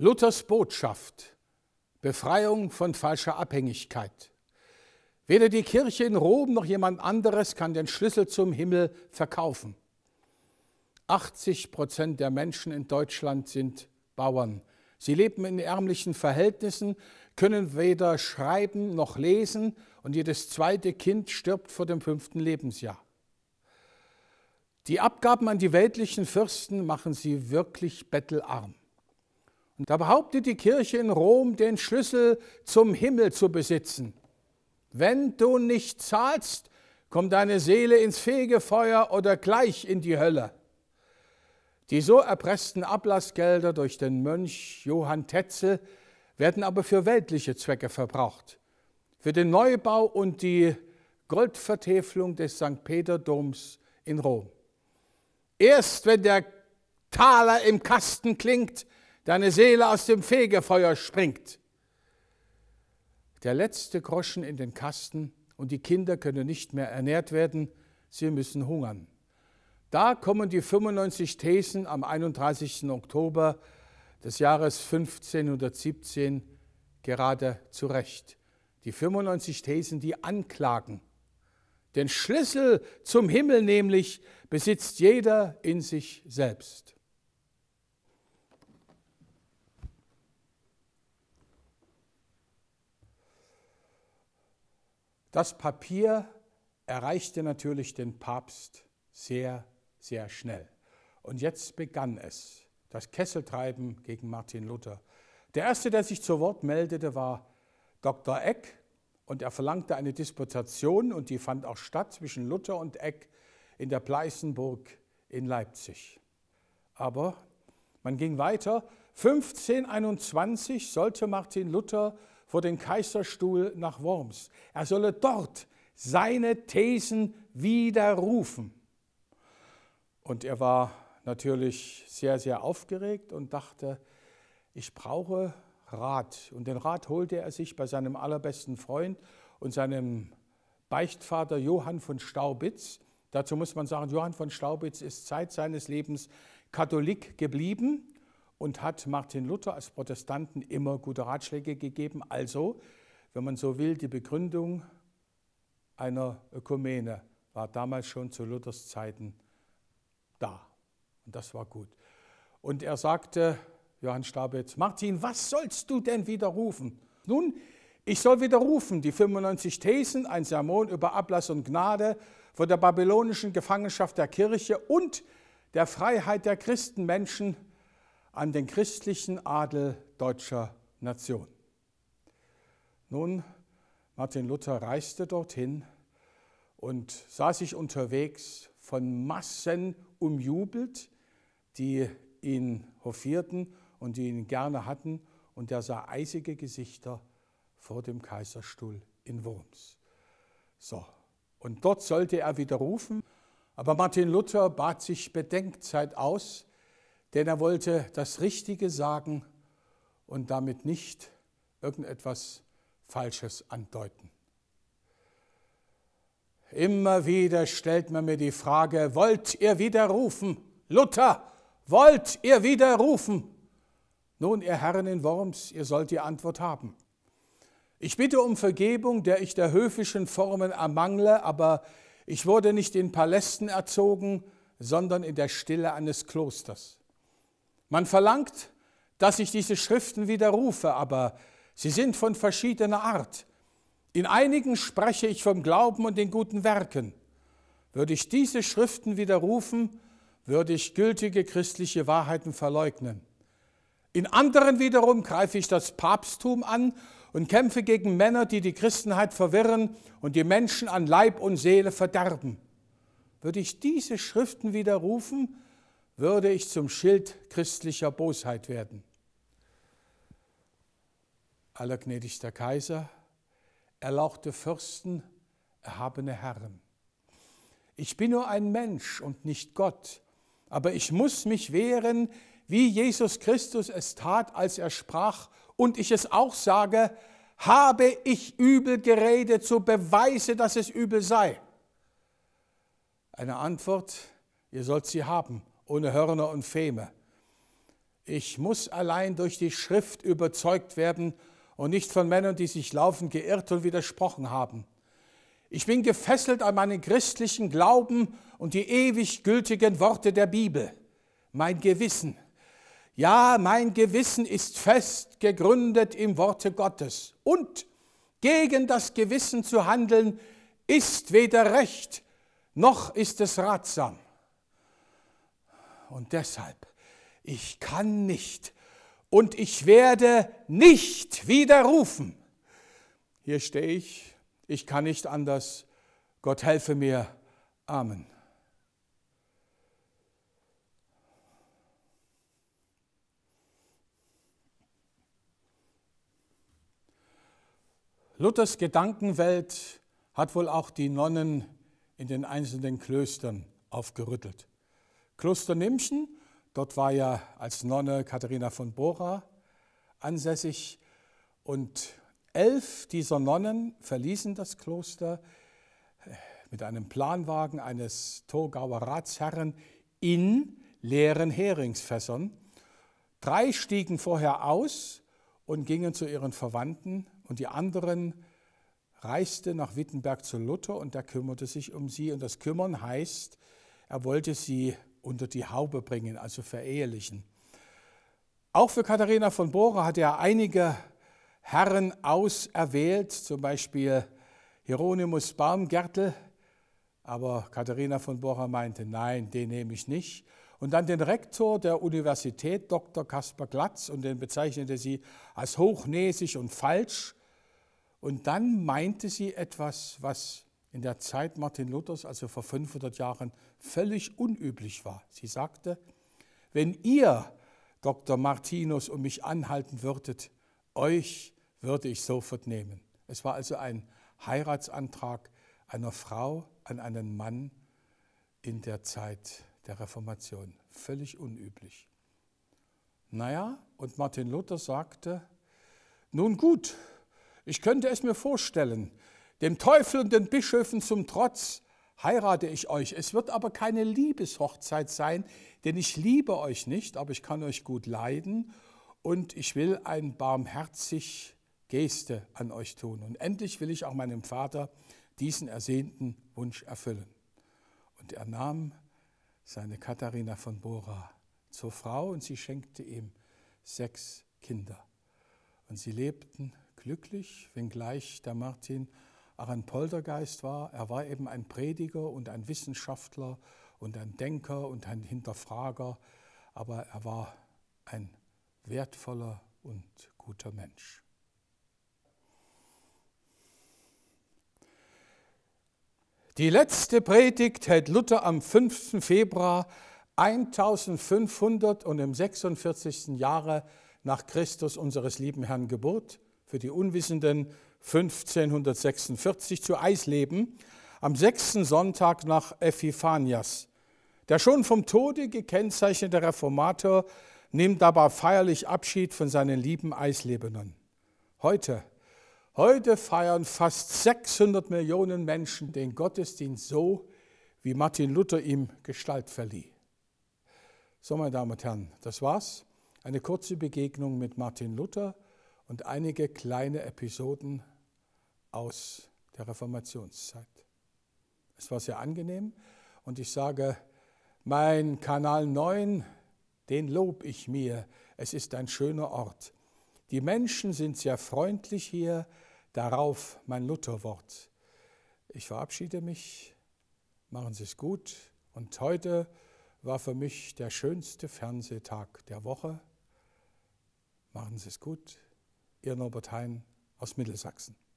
Luthers Botschaft, Befreiung von falscher Abhängigkeit. Weder die Kirche in Rom noch jemand anderes kann den Schlüssel zum Himmel verkaufen. 80 Prozent der Menschen in Deutschland sind Bauern. Sie leben in ärmlichen Verhältnissen, können weder schreiben noch lesen und jedes zweite Kind stirbt vor dem fünften Lebensjahr. Die Abgaben an die weltlichen Fürsten machen sie wirklich bettelarm. Und Da behauptet die Kirche in Rom, den Schlüssel zum Himmel zu besitzen. Wenn du nicht zahlst, kommt deine Seele ins Fegefeuer oder gleich in die Hölle. Die so erpressten Ablassgelder durch den Mönch Johann Tetzel werden aber für weltliche Zwecke verbraucht. Für den Neubau und die Goldvertäfelung des St. Peter-Doms in Rom. Erst wenn der Taler im Kasten klingt, deine Seele aus dem Fegefeuer springt. Der letzte Groschen in den Kasten und die Kinder können nicht mehr ernährt werden, sie müssen hungern. Da kommen die 95 Thesen am 31. Oktober des Jahres 1517 gerade zurecht. Die 95 Thesen, die anklagen. Den Schlüssel zum Himmel nämlich besitzt jeder in sich selbst. Das Papier erreichte natürlich den Papst sehr, sehr schnell. Und jetzt begann es, das Kesseltreiben gegen Martin Luther. Der erste, der sich zu Wort meldete, war Dr. Eck und er verlangte eine Disputation und die fand auch statt zwischen Luther und Eck in der Pleißenburg in Leipzig. Aber man ging weiter. 1521 sollte Martin Luther vor den Kaiserstuhl nach Worms. Er solle dort seine Thesen widerrufen. Und er war natürlich sehr, sehr aufgeregt und dachte, ich brauche Rat. Und den Rat holte er sich bei seinem allerbesten Freund und seinem Beichtvater Johann von Staubitz. Dazu muss man sagen, Johann von Staubitz ist Zeit seines Lebens Katholik geblieben und hat Martin Luther als Protestanten immer gute Ratschläge gegeben. Also, wenn man so will, die Begründung einer Ökumene war damals schon zu Luthers Zeiten da. Und das war gut. Und er sagte, Johann Stabitz, Martin, was sollst du denn widerrufen? Nun, ich soll widerrufen die 95 Thesen, ein Sermon über Ablass und Gnade von der babylonischen Gefangenschaft der Kirche und der Freiheit der Christenmenschen an den christlichen Adel deutscher Nation. Nun, Martin Luther reiste dorthin und sah sich unterwegs von Massen umjubelt, die ihn hofierten und die ihn gerne hatten, und er sah eisige Gesichter vor dem Kaiserstuhl in Worms. So, und dort sollte er wieder rufen, aber Martin Luther bat sich Bedenkzeit aus, denn er wollte das Richtige sagen und damit nicht irgendetwas Falsches andeuten. Immer wieder stellt man mir die Frage, wollt ihr widerrufen? Luther, wollt ihr widerrufen? Nun, ihr Herren in Worms, ihr sollt die Antwort haben. Ich bitte um Vergebung, der ich der höfischen Formen ermangle, aber ich wurde nicht in Palästen erzogen, sondern in der Stille eines Klosters. Man verlangt, dass ich diese Schriften widerrufe, aber sie sind von verschiedener Art. In einigen spreche ich vom Glauben und den guten Werken. Würde ich diese Schriften widerrufen, würde ich gültige christliche Wahrheiten verleugnen. In anderen wiederum greife ich das Papsttum an und kämpfe gegen Männer, die die Christenheit verwirren und die Menschen an Leib und Seele verderben. Würde ich diese Schriften widerrufen, würde ich zum Schild christlicher Bosheit werden. Allergnädigster Kaiser, erlauchte Fürsten, erhabene Herren. Ich bin nur ein Mensch und nicht Gott, aber ich muss mich wehren, wie Jesus Christus es tat, als er sprach, und ich es auch sage, habe ich übel geredet, so beweise, dass es übel sei. Eine Antwort, ihr sollt sie haben, ohne Hörner und Feme. Ich muss allein durch die Schrift überzeugt werden und nicht von Männern, die sich laufen, geirrt und widersprochen haben. Ich bin gefesselt an meinen christlichen Glauben und die ewig gültigen Worte der Bibel. Mein Gewissen. Ja, mein Gewissen ist fest gegründet im Worte Gottes. Und gegen das Gewissen zu handeln, ist weder recht, noch ist es ratsam. Und deshalb, ich kann nicht und ich werde nicht widerrufen. Hier stehe ich, ich kann nicht anders. Gott helfe mir. Amen. Luthers Gedankenwelt hat wohl auch die Nonnen in den einzelnen Klöstern aufgerüttelt. Kloster Nimschen, dort war ja als Nonne Katharina von Bora ansässig und elf dieser Nonnen verließen das Kloster äh, mit einem Planwagen eines Torgauer Ratsherren in leeren Heringsfässern. Drei stiegen vorher aus und gingen zu ihren Verwandten und die anderen reiste nach Wittenberg zu Luther und der kümmerte sich um sie. Und das Kümmern heißt, er wollte sie unter die Haube bringen, also verehelichen. Auch für Katharina von Bora hat er einige Herren auserwählt, zum Beispiel Hieronymus Baumgärtel, aber Katharina von Bora meinte, nein, den nehme ich nicht. Und dann den Rektor der Universität, Dr. Kaspar Glatz, und den bezeichnete sie als hochnäsig und falsch. Und dann meinte sie etwas, was in der Zeit Martin Luthers, also vor 500 Jahren, völlig unüblich war. Sie sagte, wenn ihr, Dr. Martinus, um mich anhalten würdet, euch würde ich sofort nehmen. Es war also ein Heiratsantrag einer Frau an einen Mann in der Zeit der Reformation. Völlig unüblich. Naja, und Martin Luther sagte, nun gut, ich könnte es mir vorstellen, dem Teufel und den Bischöfen zum Trotz heirate ich euch. Es wird aber keine Liebeshochzeit sein, denn ich liebe euch nicht, aber ich kann euch gut leiden und ich will ein barmherzig Geste an euch tun. Und endlich will ich auch meinem Vater diesen ersehnten Wunsch erfüllen. Und er nahm seine Katharina von Bora zur Frau und sie schenkte ihm sechs Kinder. Und sie lebten glücklich, wenngleich der Martin auch ein Poltergeist war. Er war eben ein Prediger und ein Wissenschaftler und ein Denker und ein Hinterfrager, aber er war ein wertvoller und guter Mensch. Die letzte Predigt hält Luther am 5. Februar 1500 und im 46. Jahre nach Christus unseres lieben Herrn Geburt für die Unwissenden 1546 zu Eisleben am sechsten Sonntag nach Epiphanias. Der schon vom Tode gekennzeichnete Reformator nimmt dabei feierlich Abschied von seinen lieben Eislebenen. Heute, heute feiern fast 600 Millionen Menschen den Gottesdienst so, wie Martin Luther ihm Gestalt verlieh. So, meine Damen und Herren, das war's. Eine kurze Begegnung mit Martin Luther und einige kleine Episoden aus der Reformationszeit. Es war sehr angenehm und ich sage, mein Kanal 9, den lob ich mir. Es ist ein schöner Ort. Die Menschen sind sehr freundlich hier. Darauf mein Lutherwort. Ich verabschiede mich. Machen Sie es gut. Und heute war für mich der schönste Fernsehtag der Woche. Machen Sie es gut. Ihr Norbert Hein aus Mittelsachsen.